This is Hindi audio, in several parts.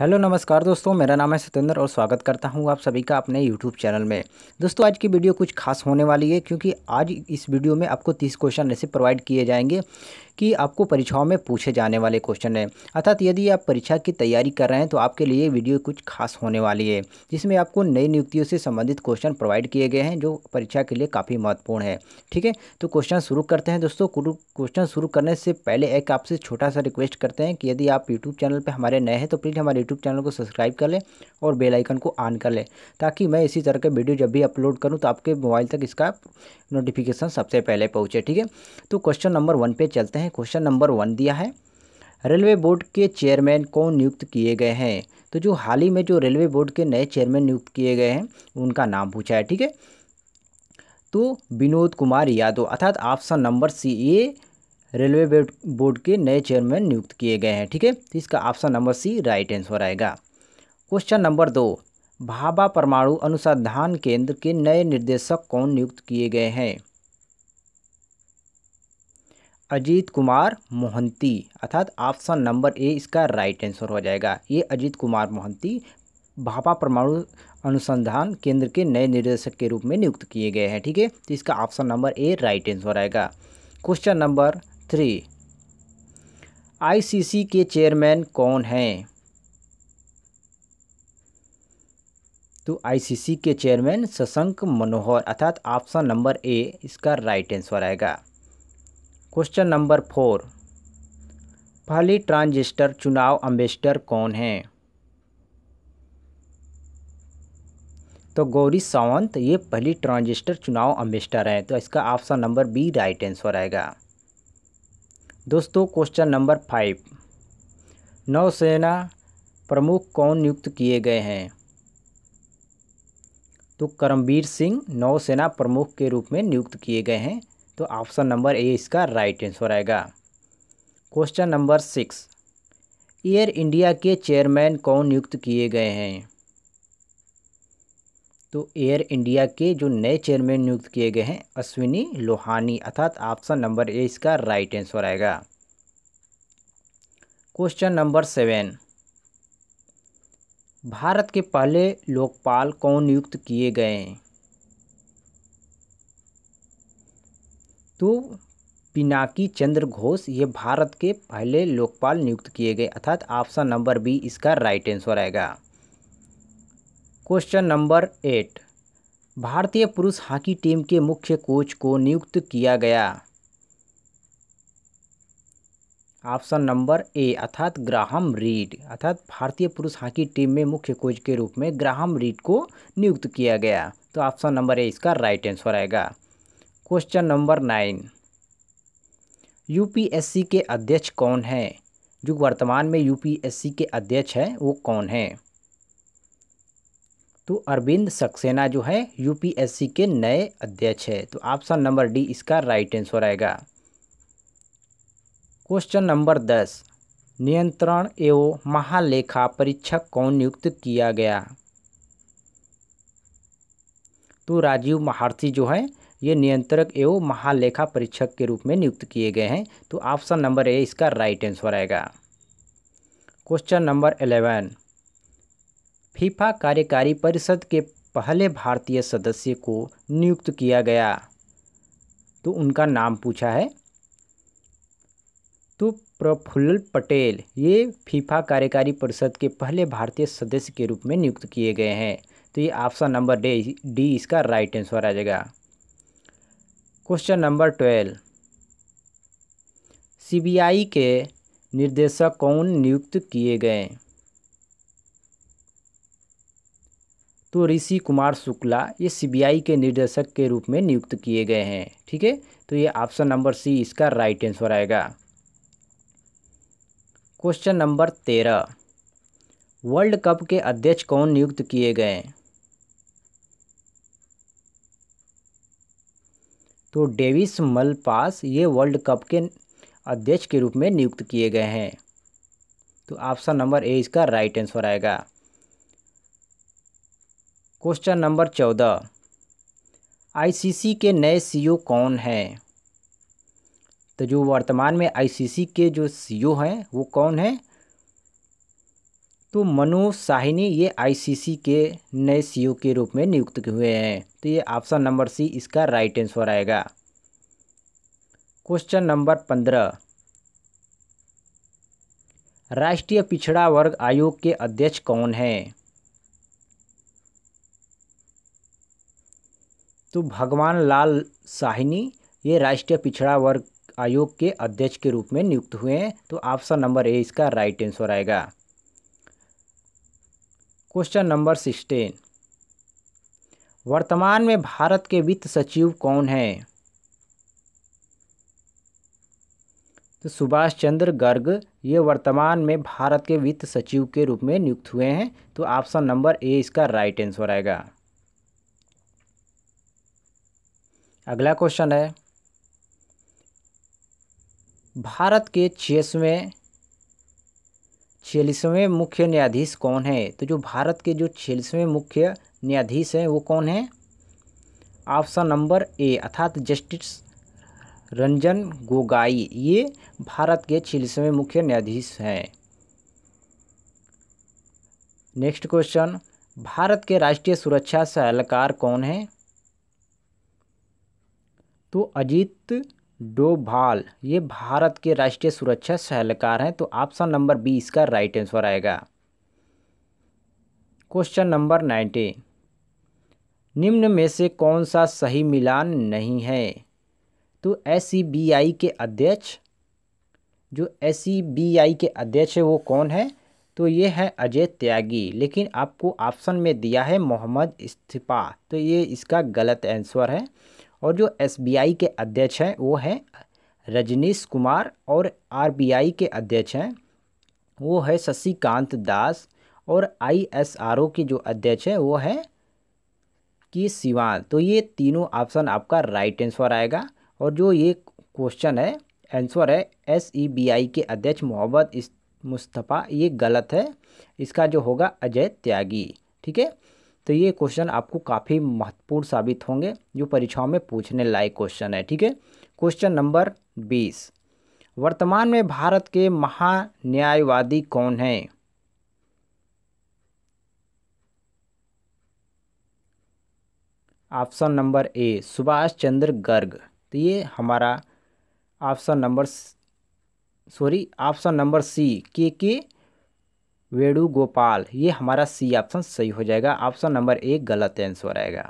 हेलो नमस्कार दोस्तों मेरा नाम है सतेंद्र और स्वागत करता हूं आप सभी का अपने यूट्यूब चैनल में दोस्तों आज की वीडियो कुछ खास होने वाली है क्योंकि आज इस वीडियो में आपको 30 क्वेश्चन ऐसे प्रोवाइड किए जाएंगे कि आपको परीक्षाओं में पूछे जाने वाले क्वेश्चन हैं अर्थात यदि आप परीक्षा की तैयारी कर रहे हैं तो आपके लिए वीडियो कुछ खास होने वाली है जिसमें आपको नई नियुक्तियों से संबंधित क्वेश्चन प्रोवाइड किए गए हैं जो परीक्षा के लिए काफ़ी महत्वपूर्ण है ठीक है तो क्वेश्चन शुरू करते हैं दोस्तों क्वेश्चन शुरू करने से पहले एक आपसे छोटा सा रिक्वेस्ट करते हैं कि यदि आप यूट्यूब चैनल पर हमारे नए हैं तो प्लीज़ हमारे यूट्यूब चैनल को सब्सक्राइब कर लें और बेलाइकन को ऑन कर लें ताकि मैं इसी तरह के वीडियो जब भी अपलोड करूँ तो आपके मोबाइल तक इसका नोटिफिकेशन सबसे पहले पहुँचे ठीक है तो क्वेश्चन नंबर वन पे चलते हैं क्वेश्चन नंबर वन दिया है रेलवे बोर्ड के चेयरमैन कौन नियुक्त किए गए हैं तो जो हाल ही में जो रेलवे बोर्ड के नए चेयरमैन नियुक्त किए गए हैं उनका नाम पूछा है ठीक है तो विनोद कुमार यादव अर्थात ऑप्शन नंबर सी ए रेलवे बोर्ड के नए चेयरमैन नियुक्त किए गए हैं ठीक है तो इसका option number C right answer आएगा क्वेश्चन नंबर दो भाभा परमाणु अनुसंधान केंद्र के नए निर्देशक कौन नियुक्त किए गए हैं अजीत कुमार मोहंती अर्थात ऑप्शन नंबर ए इसका राइट आंसर हो जाएगा ये अजीत कुमार मोहंती भापा परमाणु अनुसंधान केंद्र के नए निर्देशक के रूप में नियुक्त किए गए हैं ठीक है तो इसका option number A right answer आएगा क्वेश्चन नंबर थ्री आईसीसी के चेयरमैन कौन हैं तो आईसीसी के चेयरमैन शशंक मनोहर अर्थात ऑप्शन नंबर ए इसका राइट आंसर आएगा क्वेश्चन नंबर फोर पहली ट्रांजिस्टर चुनाव अम्बेसडर कौन है तो गौरी सावंत ये पहली ट्रांजिस्टर चुनाव अम्बेसडर हैं तो इसका option number B right answer आएगा दोस्तों क्वेश्चन नंबर फाइव नौसेना प्रमुख कौन नियुक्त किए गए हैं तो करमवीर सिंह नौसेना प्रमुख के रूप में नियुक्त किए गए हैं तो ऑप्शन नंबर ए इसका राइट आंसर आएगा question number six Air India के चेयरमैन कौन नियुक्त किए गए हैं तो एयर इंडिया के जो नए चेयरमैन नियुक्त किए गए हैं अश्विनी लोहानी अर्थात ऑप्शन नंबर ए इसका राइट आंसर आएगा क्वेश्चन नंबर सेवन भारत के पहले लोकपाल कौन नियुक्त किए गए हैं तो पिनाकी चंद्र घोष ये भारत के पहले लोकपाल नियुक्त किए गए अर्थात ऑप्शन नंबर बी इसका राइट आंसर आएगा क्वेश्चन नंबर एट भारतीय पुरुष हॉकी टीम के मुख्य कोच को नियुक्त किया गया ऑप्शन नंबर ए अर्थात ग्राहम रीड अर्थात भारतीय पुरुष हॉकी टीम में मुख्य कोच के रूप में ग्राहम रीड को नियुक्त किया गया तो ऑप्शन नंबर ए इसका राइट आंसर आएगा क्वेश्चन नंबर नाइन यूपीएससी के अध्यक्ष कौन हैं जो वर्तमान में यूपीएससी के अध्यक्ष हैं वो कौन हैं तो अरविंद सक्सेना जो है यूपीएससी के नए अध्यक्ष है तो ऑप्शन नंबर डी इसका राइट आंसर आएगा क्वेश्चन नंबर दस नियंत्रण एवं महालेखा परीक्षक कौन नियुक्त किया गया तो राजीव महारथी जो है ये नियंत्रक एवं महालेखा परीक्षक के रूप में नियुक्त किए गए हैं तो ऑप्शन नंबर ए इसका राइट आंसर आएगा क्वेश्चन नंबर एलेवन फीफा कार्यकारी परिषद के पहले भारतीय सदस्य को नियुक्त किया गया तो उनका नाम पूछा है तो प्रफुल्ल पटेल ये फीफा कार्यकारी परिषद के पहले भारतीय सदस्य के रूप में नियुक्त किए गए हैं तो ये ऑप्शन नंबर डी डी इसका राइट आंसर आ जाएगा क्वेश्चन नंबर ट्वेल्व सीबीआई के निर्देशक कौन नियुक्त किए गए तो ऋषि कुमार शुक्ला ये सीबीआई के निर्देशक के रूप में नियुक्त किए गए हैं ठीक है तो ये ऑप्शन नंबर सी इसका राइट आंसर आएगा क्वेश्चन नंबर तेरह वर्ल्ड कप के अध्यक्ष कौन नियुक्त किए गए तो डेविस मलपास ये वर्ल्ड कप के अध्यक्ष के रूप में नियुक्त किए गए हैं तो ऑप्शन नंबर ए इसका राइट आंसर आएगा क्वेश्चन नंबर चौदह आईसीसी के नए सीईओ कौन हैं तो जो वर्तमान में आईसीसी के जो सीईओ हैं वो कौन हैं तो मनु साहिनी ये आईसीसी के नए सीईओ e के रूप में नियुक्त हुए हैं तो ये ऑप्शन नंबर सी इसका राइट आंसर आएगा क्वेश्चन नंबर पंद्रह राष्ट्रीय पिछड़ा वर्ग आयोग के अध्यक्ष कौन हैं तो भगवान लाल साहिनी ये राष्ट्रीय पिछड़ा वर्ग आयोग के अध्यक्ष के रूप में नियुक्त हुए हैं तो ऑप्शन नंबर ए इसका राइट आंसर आएगा क्वेश्चन नंबर सिक्सटीन वर्तमान में भारत के वित्त सचिव कौन हैं तो सुभाष चंद्र गर्ग ये वर्तमान में भारत के वित्त सचिव के रूप में नियुक्त हुए हैं तो ऑप्शन नंबर ए इसका राइट आंसर आएगा अगला क्वेश्चन है भारत के छियासवें छियालीसवें मुख्य न्यायाधीश कौन है तो जो भारत के जो छियालीसवें मुख्य न्यायाधीश हैं वो कौन हैं ऑप्शन नंबर ए अर्थात जस्टिस रंजन गोगाई ये भारत के छियालीसवें मुख्य न्यायाधीश हैं नेक्स्ट क्वेश्चन भारत के राष्ट्रीय सुरक्षा सलाहकार कौन हैं तो अजीत डोभाल ये भारत के राष्ट्रीय सुरक्षा सलाहकार हैं तो ऑप्शन नंबर बी इसका राइट आंसर आएगा क्वेश्चन नंबर नाइन्टी निम्न में से कौन सा सही मिलान नहीं है तो एस e के अध्यक्ष जो एस e के अध्यक्ष है वो कौन है तो ये है अजय त्यागी लेकिन आपको ऑप्शन में दिया है मोहम्मद इस्तीफा तो ये इसका गलत आंसर है और जो एसबीआई के अध्यक्ष हैं वो हैं रजनीश कुमार और आरबीआई के अध्यक्ष हैं वो है शशिकांत दास और आईएसआरओ के जो अध्यक्ष हैं वो है कि सिवान तो ये तीनों ऑप्शन आपका राइट आंसर आएगा और जो ये क्वेश्चन है आंसर है एस ई बी आई के अध्यक्ष मोहम्मद मुस्तफ़ा ये गलत है इसका जो होगा अजय त्यागी ठीक है तो ये क्वेश्चन आपको काफ़ी महत्वपूर्ण साबित होंगे जो परीक्षाओं में पूछने लायक क्वेश्चन है ठीक है क्वेश्चन नंबर बीस वर्तमान में भारत के महान्यायवादी कौन हैं option number A Subhash Chandra Garg तो ये हमारा option number sorry option number C K K Venugopal ये हमारा सी ऑप्शन सही हो जाएगा ऑप्शन नंबर एक गलत आंसर आएगा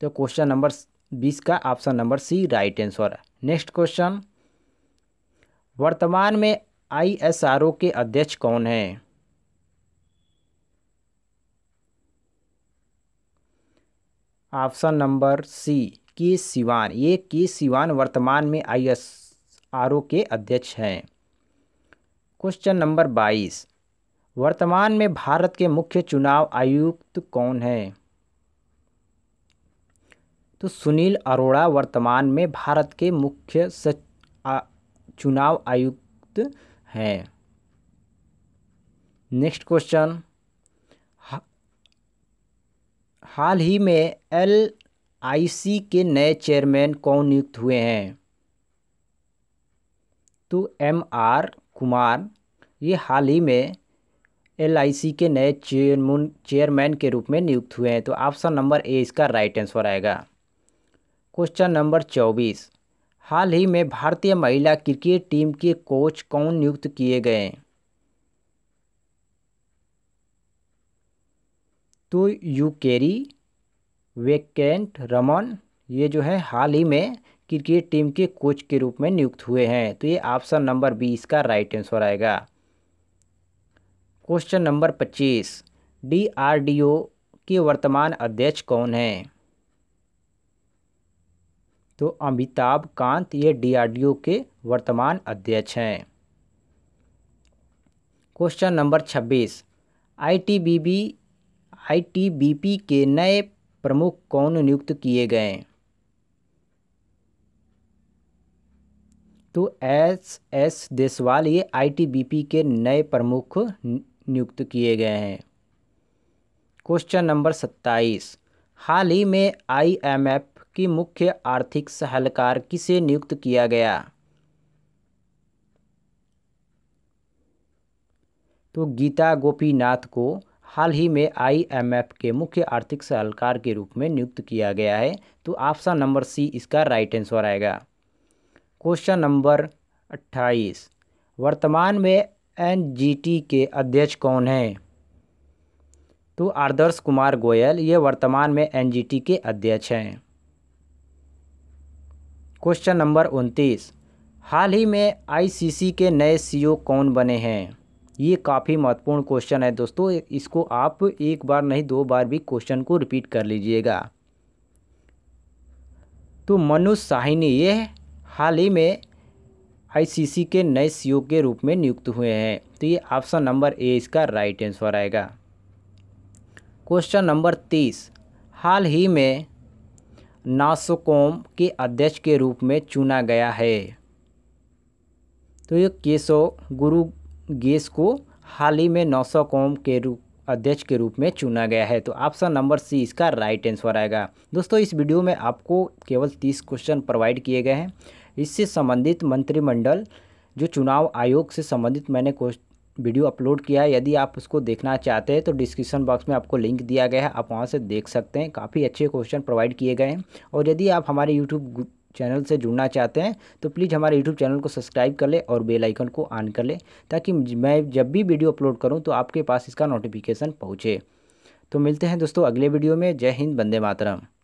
तो क्वेश्चन नंबर बीस का option number C right answer next question वर्तमान में आईएसआरओ के अध्यक्ष कौन हैं ऑप्शन नंबर सी के सिवान ये के सिवान वर्तमान में आईएसआरओ के अध्यक्ष हैं क्वेश्चन नंबर बाईस वर्तमान में भारत के मुख्य चुनाव आयुक्त कौन है तो सुनील अरोड़ा वर्तमान में भारत के मुख्य चुनाव आयुक्त हैं नेक्स्ट क्वेश्चन हाल ही में एल आई सी के नए चेयरमैन कौन नियुक्त हुए हैं तो एम आर कुमार ये हाल ही में एलआईसी के नए चेयरमैन चेयरमैन के रूप में नियुक्त हुए हैं तो ऑप्शन नंबर ए इसका राइट आंसर आएगा क्वेश्चन नंबर चौबीस हाल ही में भारतीय महिला क्रिकेट टीम के कोच कौन नियुक्त किए गए तो यू केरी वेकेंट रमन ये जो है हाल ही में क्रिकेट टीम के कोच के रूप में नियुक्त हुए हैं तो ये ऑप्शन नंबर बी इसका राइट आंसर आएगा क्वेश्चन नंबर पच्चीस डीआरडीओ के वर्तमान अध्यक्ष कौन हैं तो अमिताभ कांत ये डीआरडीओ के वर्तमान अध्यक्ष हैं क्वेश्चन नंबर छब्बीस आईटीबीबी आईटीबीपी के नए प्रमुख कौन नियुक्त किए गए तो एस एस देसवाल ये आईटीबीपी के नए प्रमुख नियुक्त किए गए हैं क्वेश्चन नंबर सत्ताईस हाल ही में आईएमएफ की मुख्य आर्थिक सहलकार किसे नियुक्त किया गया तो गीता गोपीनाथ को हाल ही में आईएमएफ के मुख्य आर्थिक सहलकार के रूप में नियुक्त किया गया है तो ऑप्शन नंबर सी इसका राइट आंसर आएगा क्वेश्चन नंबर अट्ठाईस वर्तमान में एनजीटी के अध्यक्ष कौन हैं तो आदर्श कुमार गोयल ये वर्तमान में एनजीटी के अध्यक्ष हैं क्वेश्चन नंबर उनतीस हाल ही में आईसीसी के नए सीईओ कौन बने हैं ये काफ़ी महत्वपूर्ण क्वेश्चन है दोस्तों इसको आप एक बार नहीं दो बार भी क्वेश्चन को रिपीट कर लीजिएगा तो मनुज साहिनी ये हाल ही में आईसीसी के नए सीईओ के रूप में नियुक्त हुए हैं तो ये ऑप्शन नंबर ए इसका राइट आंसर आएगा क्वेश्चन नंबर तीस हाल ही में नासोकोम के अध्यक्ष के रूप में चुना गया है तो ये केशव गुरु गेस को हाल ही में नासोकोम के रूप अध्यक्ष के रूप में चुना गया है तो ऑप्शन नंबर सी इसका राइट आंसर आएगा दोस्तों इस वीडियो में आपको केवल तीस क्वेश्चन प्रोवाइड किए गए हैं इससे संबंधित मंत्रिमंडल जो चुनाव आयोग से संबंधित मैंने वीडियो अपलोड किया है यदि आप उसको देखना चाहते हैं तो डिस्क्रिप्शन बॉक्स में आपको लिंक दिया गया है आप वहाँ से देख सकते हैं काफ़ी अच्छे क्वेश्चन प्रोवाइड किए गए हैं और यदि आप हमारे यूट्यूब चैनल से जुड़ना चाहते हैं तो प्लीज़ हमारे यूट्यूब चैनल को सब्सक्राइब कर ले और बेल आइकन को ऑन कर ले ताकि मैं जब भी वीडियो अपलोड करूँ तो आपके पास इसका नोटिफिकेशन पहुँचे तो मिलते हैं दोस्तों अगले वीडियो में जय हिंद बंदे मातरम